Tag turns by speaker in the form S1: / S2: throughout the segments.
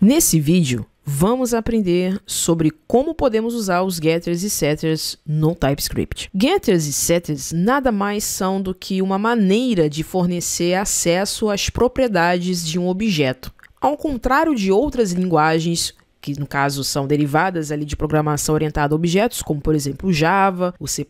S1: Nesse vídeo, vamos aprender sobre como podemos usar os getters e setters no TypeScript. Getters e setters nada mais são do que uma maneira de fornecer acesso às propriedades de um objeto. Ao contrário de outras linguagens, que no caso são derivadas ali de programação orientada a objetos, como por exemplo o Java, o C++,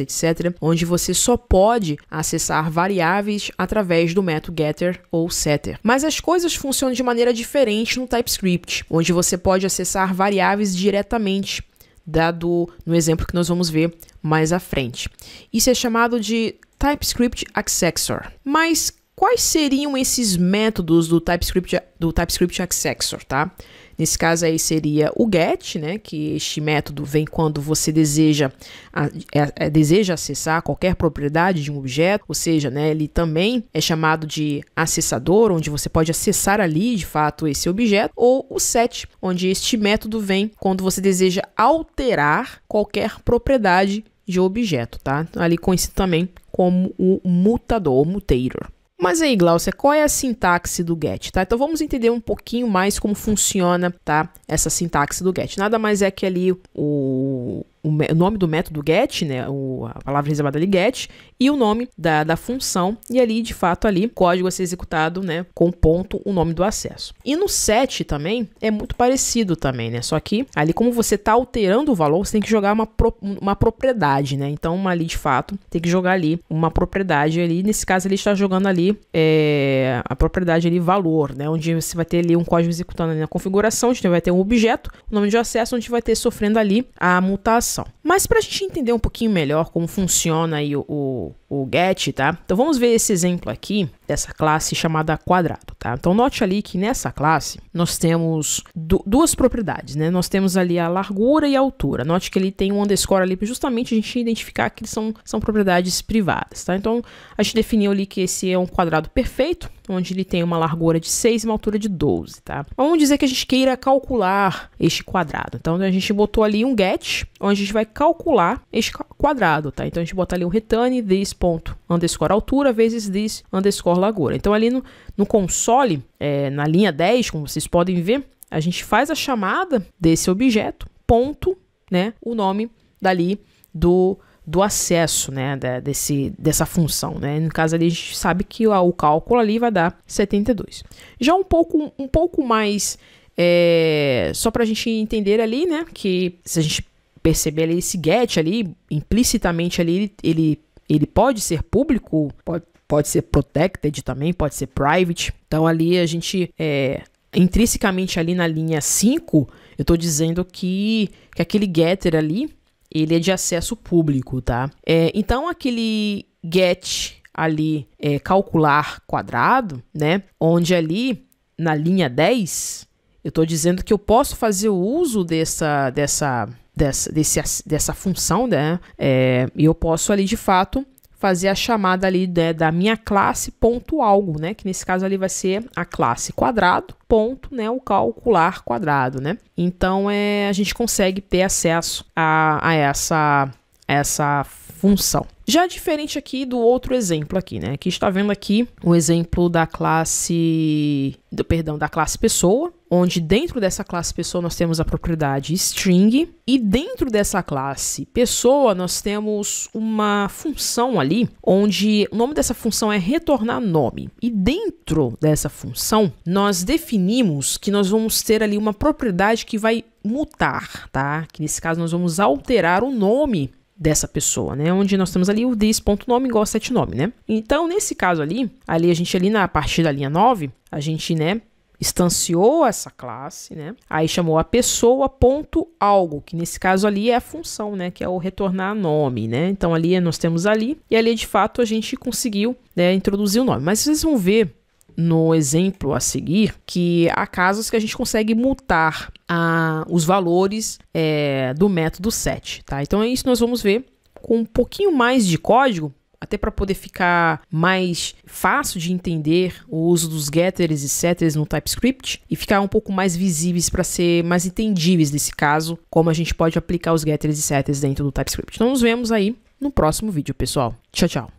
S1: etc, onde você só pode acessar variáveis através do método getter ou setter. Mas as coisas funcionam de maneira diferente no TypeScript, onde você pode acessar variáveis diretamente, dado no exemplo que nós vamos ver mais à frente. Isso é chamado de TypeScript Accessor. Mas Quais seriam esses métodos do TypeScript, do TypeScript Accessor, tá? Nesse caso aí seria o get, né, que este método vem quando você deseja, a, a, é, a, é, deseja acessar qualquer propriedade de um objeto, ou seja, né, ele também é chamado de acessador, onde você pode acessar ali de fato esse objeto, ou o set, onde este método vem quando você deseja alterar qualquer propriedade de objeto, tá? Ali conhecido também como o mutador, mutator. Mas aí, Glaucia, qual é a sintaxe do get, tá? Então vamos entender um pouquinho mais como funciona, tá? Essa sintaxe do get. Nada mais é que ali o o nome do método get, né, o, a palavra reservada ali get, e o nome da, da função, e ali, de fato, ali, código a ser executado, né, com ponto, o nome do acesso. E no set também, é muito parecido também, né, só que ali como você está alterando o valor, você tem que jogar uma, pro, uma propriedade, né, então ali, de fato, tem que jogar ali uma propriedade ali, nesse caso ele está jogando ali é, a propriedade ali valor, né, onde você vai ter ali um código executando ali na configuração, a gente vai ter um objeto, o nome de acesso, onde vai ter sofrendo ali a mutação mas para a gente entender um pouquinho melhor como funciona aí o, o o get, tá? Então vamos ver esse exemplo aqui dessa classe chamada quadrado, tá? Então note ali que nessa classe nós temos du duas propriedades, né? Nós temos ali a largura e a altura. Note que ele tem um underscore ali para justamente a gente identificar que são, são propriedades privadas, tá? Então a gente definiu ali que esse é um quadrado perfeito, onde ele tem uma largura de 6 e uma altura de 12, tá? Vamos dizer que a gente queira calcular este quadrado. Então a gente botou ali um get, onde a gente vai calcular este quadrado, tá? Então a gente bota ali o um return this ponto, underscore altura, vezes this, underscore largura. Então, ali no, no console, é, na linha 10, como vocês podem ver, a gente faz a chamada desse objeto, ponto, né, o nome dali do do acesso, né, da, desse, dessa função, né? No caso ali a gente sabe que o cálculo ali vai dar 72. Já um pouco, um pouco mais é, só para a gente entender ali, né, que se a gente perceber ali esse get ali implicitamente ali ele, ele ele pode ser público, pode, pode ser protected também, pode ser private. Então ali a gente é, intrinsecamente ali na linha 5, eu estou dizendo que, que aquele getter ali, ele é de acesso público, tá? É, então aquele get ali é, calcular quadrado, né? Onde ali na linha 10, eu estou dizendo que eu posso fazer o uso dessa, dessa, dessa, desse, dessa função, né? É, e eu posso ali de fato fazer a chamada ali né, da minha classe ponto algo, né? Que nesse caso ali vai ser a classe quadrado ponto, né? O calcular quadrado, né? Então é, a gente consegue ter acesso a, a essa essa função. Já diferente aqui do outro exemplo aqui, né? Aqui está vendo aqui o exemplo da classe, do, perdão, da classe pessoa, onde dentro dessa classe pessoa nós temos a propriedade string e dentro dessa classe pessoa nós temos uma função ali onde o nome dessa função é retornar nome e dentro dessa função nós definimos que nós vamos ter ali uma propriedade que vai mutar, tá? Que nesse caso nós vamos alterar o nome dessa pessoa, né? Onde nós temos ali o this.nome igual a set nome, né? Então, nesse caso ali, ali a gente ali na partir da linha 9, a gente, né, instanciou essa classe, né? Aí chamou a pessoa ponto algo, que nesse caso ali é a função, né? Que é o retornar nome, né? Então ali nós temos ali e ali de fato a gente conseguiu né, introduzir o nome. Mas vocês vão ver no exemplo a seguir que há casos que a gente consegue mutar a, os valores é, do método set, tá? Então é isso nós vamos ver com um pouquinho mais de código até para poder ficar mais fácil de entender o uso dos getters e setters no TypeScript e ficar um pouco mais visíveis para ser mais entendíveis nesse caso, como a gente pode aplicar os getters e setters dentro do TypeScript. Então nos vemos aí no próximo vídeo, pessoal. Tchau, tchau.